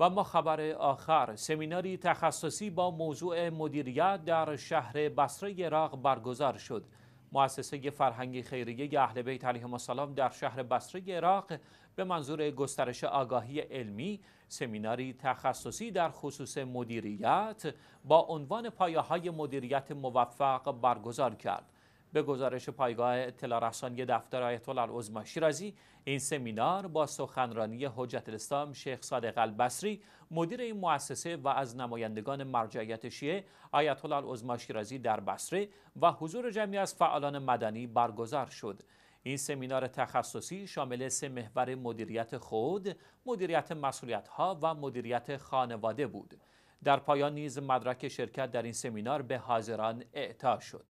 و ما خبر آخر سمیناری تخصصی با موضوع مدیریت در شهر بصره عراق برگزار شد مؤسسه فرهنگی خیریه اهل بیت علیهم السلام در شهر بصره عراق به منظور گسترش آگاهی علمی سمیناری تخصصی در خصوص مدیریت با عنوان پایه‌های مدیریت موفق برگزار کرد به گزارش پایگاه اطلاع رسانی دفتر آیت الله عظما شیرازی این سمینار با سخنرانی حجت الاسلام شیخ صادق البصری مدیر این مؤسسه و از نمایندگان مرجعیت شیعه آیت الله شیرازی در بصره و حضور جمعی از فعالان مدنی برگزار شد این سمینار تخصصی شامل سه محور مدیریت خود، مدیریت مسئولیت ها و مدیریت خانواده بود. در پایان نیز مدرک شرکت در این سمینار به حاضران اعطا شد.